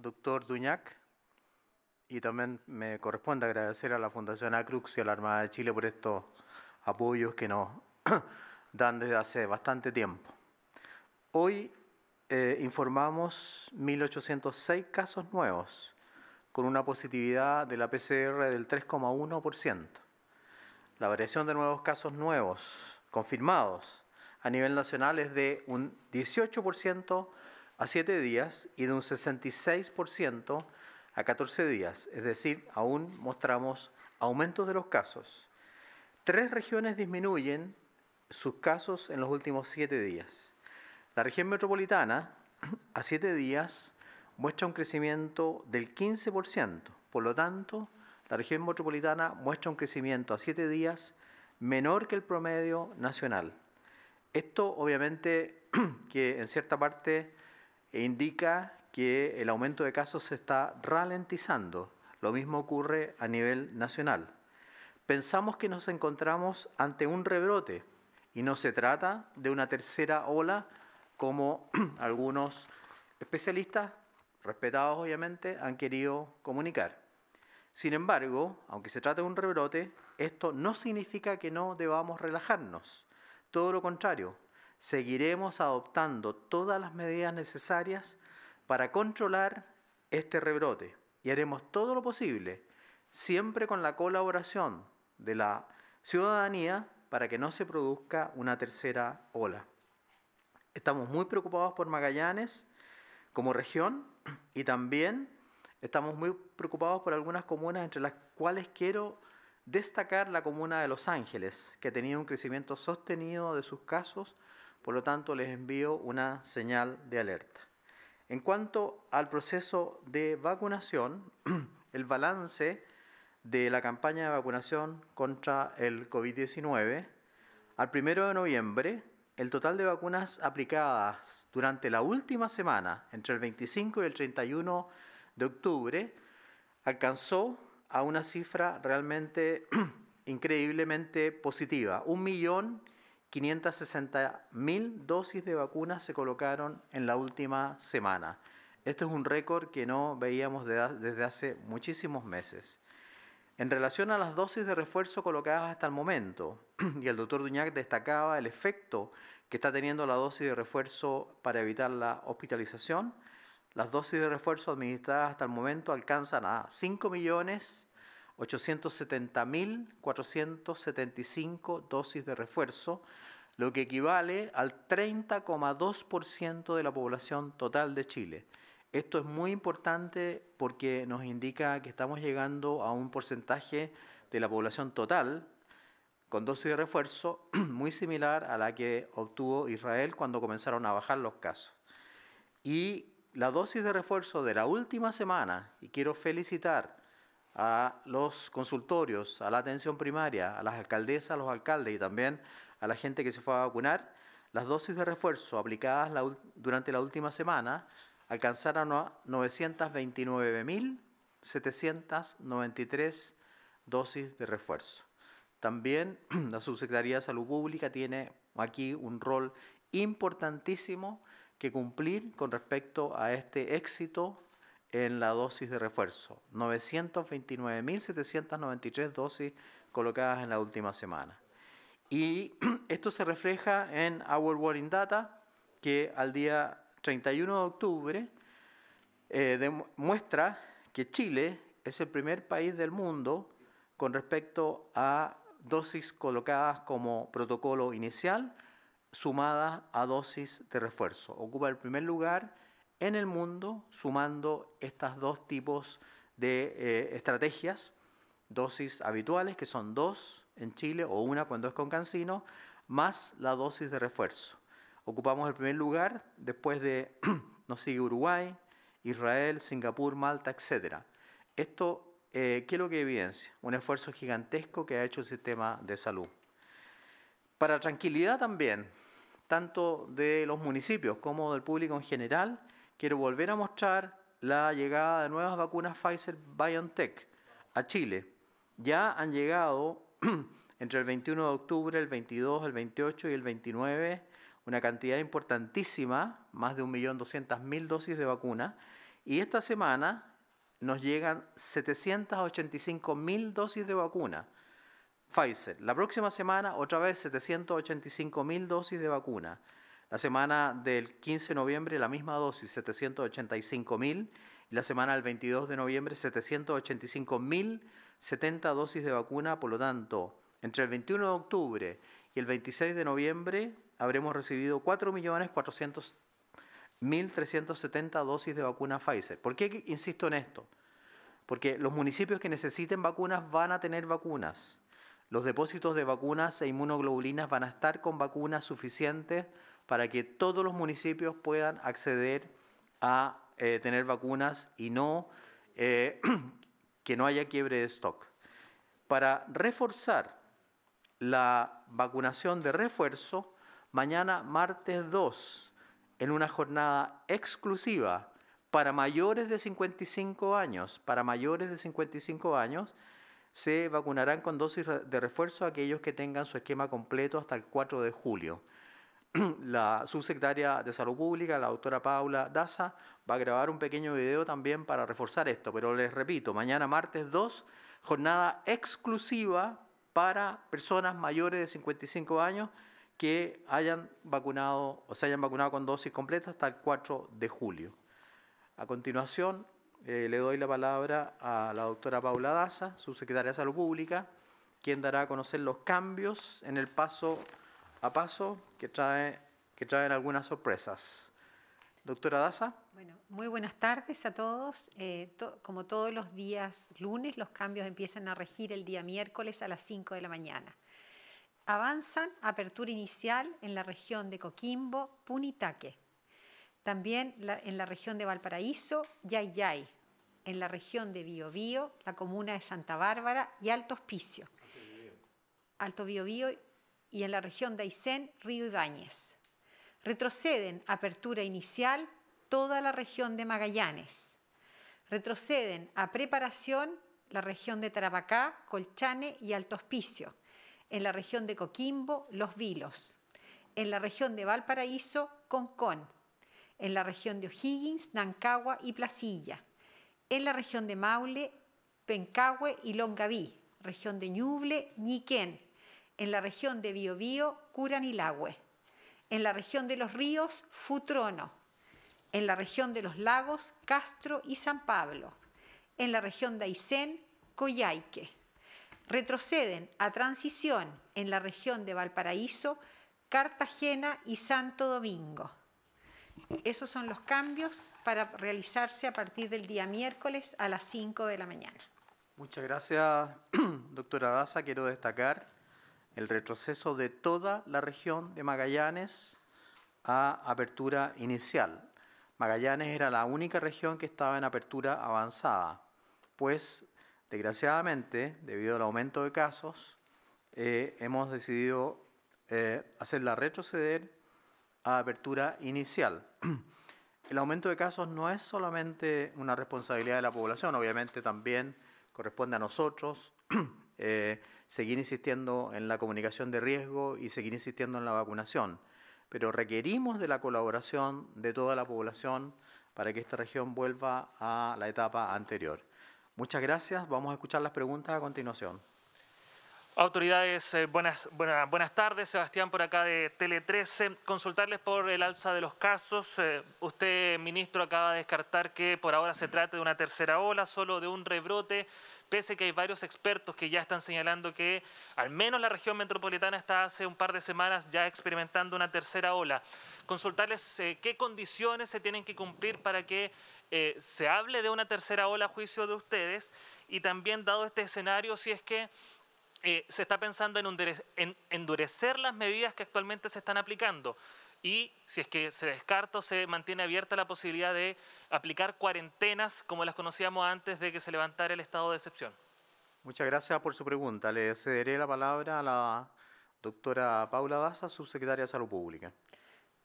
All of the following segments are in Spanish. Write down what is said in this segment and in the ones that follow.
doctor Duñac. Y también me corresponde agradecer a la Fundación Acrux y a la Armada de Chile por estos apoyos que nos dan desde hace bastante tiempo. Hoy eh, informamos 1.806 casos nuevos, con una positividad de la PCR del 3,1%. La variación de nuevos casos nuevos confirmados a nivel nacional es de un 18% a 7 días y de un 66% a 14 días, es decir, aún mostramos aumentos de los casos. Tres regiones disminuyen sus casos en los últimos 7 días. La región metropolitana a 7 días muestra un crecimiento del 15%, por lo tanto, la región metropolitana muestra un crecimiento a 7 días menor que el promedio nacional. Esto obviamente que en cierta parte indica que el aumento de casos se está ralentizando. Lo mismo ocurre a nivel nacional. Pensamos que nos encontramos ante un rebrote y no se trata de una tercera ola como algunos especialistas, respetados obviamente, han querido comunicar. Sin embargo, aunque se trate de un rebrote, esto no significa que no debamos relajarnos. Todo lo contrario, seguiremos adoptando todas las medidas necesarias para controlar este rebrote y haremos todo lo posible, siempre con la colaboración de la ciudadanía para que no se produzca una tercera ola. Estamos muy preocupados por Magallanes como región y también estamos muy preocupados por algunas comunas entre las cuales quiero destacar la comuna de Los Ángeles, que ha tenido un crecimiento sostenido de sus casos por lo tanto, les envío una señal de alerta. En cuanto al proceso de vacunación, el balance de la campaña de vacunación contra el COVID-19, al primero de noviembre, el total de vacunas aplicadas durante la última semana, entre el 25 y el 31 de octubre, alcanzó a una cifra realmente increíblemente positiva, millón... 560.000 dosis de vacunas se colocaron en la última semana. Esto es un récord que no veíamos desde hace muchísimos meses. En relación a las dosis de refuerzo colocadas hasta el momento, y el doctor Duñac destacaba el efecto que está teniendo la dosis de refuerzo para evitar la hospitalización, las dosis de refuerzo administradas hasta el momento alcanzan a 5 millones 870.475 dosis de refuerzo, lo que equivale al 30,2% de la población total de Chile. Esto es muy importante porque nos indica que estamos llegando a un porcentaje de la población total con dosis de refuerzo muy similar a la que obtuvo Israel cuando comenzaron a bajar los casos. Y la dosis de refuerzo de la última semana, y quiero felicitar a los consultorios, a la atención primaria, a las alcaldesas, a los alcaldes y también a la gente que se fue a vacunar, las dosis de refuerzo aplicadas durante la última semana alcanzaron a 929.793 dosis de refuerzo. También la Subsecretaría de Salud Pública tiene aquí un rol importantísimo que cumplir con respecto a este éxito en la dosis de refuerzo, 929.793 dosis colocadas en la última semana. Y esto se refleja en Our Warning Data, que al día 31 de octubre eh, demuestra que Chile es el primer país del mundo con respecto a dosis colocadas como protocolo inicial sumadas a dosis de refuerzo. Ocupa el primer lugar en el mundo sumando estos dos tipos de eh, estrategias, dosis habituales, que son dos en Chile o una cuando es con cancino, más la dosis de refuerzo. Ocupamos el primer lugar, después de nos sigue Uruguay, Israel, Singapur, Malta, etc. Esto, eh, ¿qué es lo que evidencia? Un esfuerzo gigantesco que ha hecho el sistema de salud. Para tranquilidad también, tanto de los municipios como del público en general, quiero volver a mostrar la llegada de nuevas vacunas Pfizer BioNTech a Chile. Ya han llegado entre el 21 de octubre, el 22, el 28 y el 29 una cantidad importantísima, más de 1.200.000 dosis de vacuna. Y esta semana nos llegan 785.000 dosis de vacuna. Pfizer. La próxima semana otra vez 785.000 dosis de vacuna. La semana del 15 de noviembre, la misma dosis, 785.000. mil. Y la semana del 22 de noviembre, 785.070 mil 70 dosis de vacuna. Por lo tanto, entre el 21 de octubre y el 26 de noviembre habremos recibido 4.400.370 dosis de vacuna Pfizer. ¿Por qué insisto en esto? Porque los municipios que necesiten vacunas van a tener vacunas. Los depósitos de vacunas e inmunoglobulinas van a estar con vacunas suficientes para que todos los municipios puedan acceder a eh, tener vacunas y no eh, que no haya quiebre de stock. Para reforzar la vacunación de refuerzo, mañana martes 2, en una jornada exclusiva para mayores de 55 años, para mayores de 55 años, se vacunarán con dosis de refuerzo aquellos que tengan su esquema completo hasta el 4 de julio. la subsecretaria de Salud Pública, la doctora Paula Daza, va a grabar un pequeño video también para reforzar esto. Pero les repito, mañana martes 2, jornada exclusiva para personas mayores de 55 años que hayan vacunado o se hayan vacunado con dosis completa hasta el 4 de julio. A continuación, eh, le doy la palabra a la doctora Paula Daza, subsecretaria de Salud Pública, quien dará a conocer los cambios en el paso a paso que, trae, que traen algunas sorpresas. Doctora Daza. Bueno, muy buenas tardes a todos. Eh, como todos los días lunes, los cambios empiezan a regir el día miércoles a las 5 de la mañana. Avanzan apertura inicial en la región de Coquimbo, Punitaque. También en la región de Valparaíso, Yayay. En la región de Biobío, la comuna de Santa Bárbara y Alto Hospicio. Alto Biobío y en la región de Aysén, Río Ibáñez. Retroceden apertura inicial toda la región de Magallanes. Retroceden a preparación la región de Tarapacá, Colchane y Alto Hospicio. En la región de Coquimbo, Los Vilos. En la región de Valparaíso, Concón. En la región de O'Higgins, Nancagua y Placilla. En la región de Maule, Pencahue y Longaví. Región de Ñuble, Ñiquén, en la región de Biobío, Curanilagüe, en la región de los ríos, Futrono, en la región de los lagos, Castro y San Pablo, en la región de Aysén, Coyaique. Retroceden a transición en la región de Valparaíso, Cartagena y Santo Domingo. Esos son los cambios para realizarse a partir del día miércoles a las 5 de la mañana. Muchas gracias, doctora Daza. Quiero destacar el retroceso de toda la región de Magallanes a apertura inicial. Magallanes era la única región que estaba en apertura avanzada, pues desgraciadamente, debido al aumento de casos, eh, hemos decidido eh, hacerla retroceder a apertura inicial. El aumento de casos no es solamente una responsabilidad de la población, obviamente también corresponde a nosotros Eh, seguir insistiendo en la comunicación de riesgo y seguir insistiendo en la vacunación. Pero requerimos de la colaboración de toda la población para que esta región vuelva a la etapa anterior. Muchas gracias. Vamos a escuchar las preguntas a continuación. Autoridades, eh, buenas, buenas, tardes. Sebastián por acá de Tele 13. Consultarles por el alza de los casos. Eh, usted, ministro, acaba de descartar que por ahora se trate de una tercera ola, solo de un rebrote pese que hay varios expertos que ya están señalando que al menos la región metropolitana está hace un par de semanas ya experimentando una tercera ola. Consultarles eh, qué condiciones se tienen que cumplir para que eh, se hable de una tercera ola a juicio de ustedes y también dado este escenario, si es que eh, se está pensando en endurecer las medidas que actualmente se están aplicando y si es que se descarta o se mantiene abierta la posibilidad de aplicar cuarentenas como las conocíamos antes de que se levantara el estado de excepción. Muchas gracias por su pregunta. Le cederé la palabra a la doctora Paula Daza, subsecretaria de Salud Pública.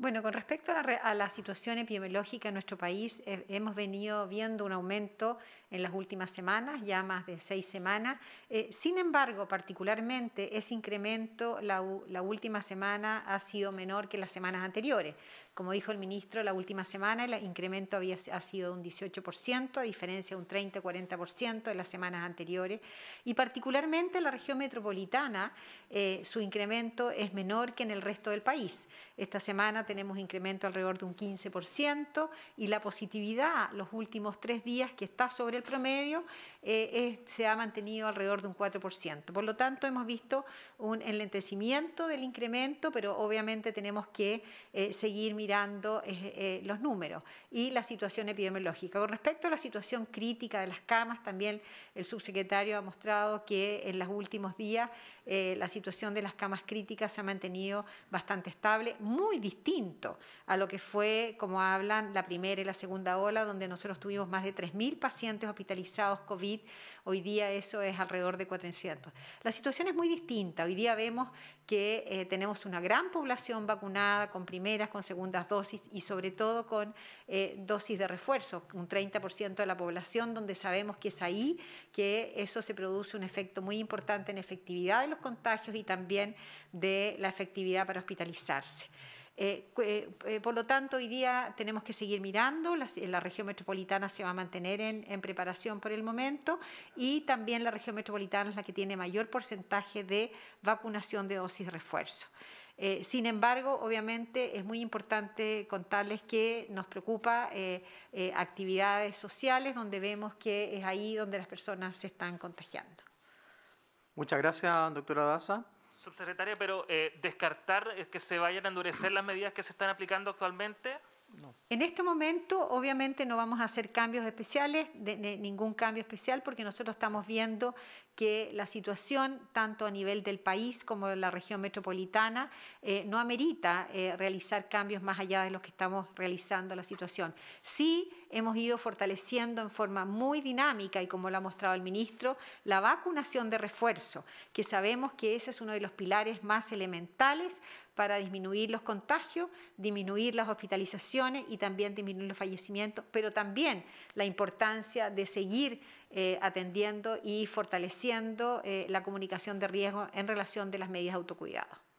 Bueno, con respecto a la, situación epidemiológica en nuestro país, eh, hemos venido viendo un aumento en las últimas semanas, ya más de seis semanas. Eh, sin embargo, particularmente ese incremento la última semana ha sido menor que las semanas anteriores. Como dijo el ministro, la última semana el incremento había, ha sido de un 18%, a diferencia de un 30-40% en las semanas anteriores. Y particularmente en la región metropolitana, eh, su incremento es menor que en el resto del país. Esta semana tenemos incremento alrededor de un 15% y la positividad los últimos tres días que está sobre el promedio eh, se ha mantenido alrededor de un 4%. Por lo tanto, hemos visto un enlentecimiento del incremento, pero obviamente tenemos que eh, seguir mirando eh, eh, los números y la situación epidemiológica. Con respecto a la situación crítica de las camas, también el subsecretario ha mostrado que en los últimos días eh, la situación de las camas críticas se ha mantenido bastante estable, muy distinto a lo que fue, como hablan, la primera y la segunda ola, donde nosotros tuvimos más de 3.000 pacientes hospitalizados COVID. Hoy día eso es alrededor de 400. La situación es muy distinta. Hoy día vemos que tenemos una gran población vacunada con primeras, con segundas dosis y sobre todo con eh, dosis de refuerzo, un 30% de la población donde sabemos que es ahí que eso se produce un efecto muy importante en efectividad de los contagios y también de la efectividad para hospitalizarse. Eh, eh, eh, por lo tanto, hoy día tenemos que seguir mirando, la, la región metropolitana se va a mantener en, en, preparación por el momento y también la región metropolitana es la que tiene mayor porcentaje de vacunación de dosis de refuerzo. Eh, sin embargo, obviamente es muy importante contarles que nos preocupa eh, eh, actividades sociales donde vemos que es ahí donde las personas se están contagiando. Muchas gracias, doctora Daza. Subsecretaria, pero descartar que se vayan a endurecer las medidas que se están aplicando actualmente. No. En este momento, obviamente, no vamos a hacer cambios especiales, ningún cambio especial, porque nosotros estamos viendo que la situación, tanto a nivel del país como de la región metropolitana, eh, no amerita eh, realizar cambios más allá de los que estamos realizando la situación. Sí hemos ido fortaleciendo en forma muy dinámica, y como lo ha mostrado el ministro, la vacunación de refuerzo, que sabemos que ese es uno de los pilares más elementales para disminuir los contagios, disminuir las hospitalizaciones y también disminuir los fallecimientos, pero también la importancia de seguir eh, atendiendo y fortaleciendo eh, la comunicación de riesgo en relación de las medidas de autocuidado.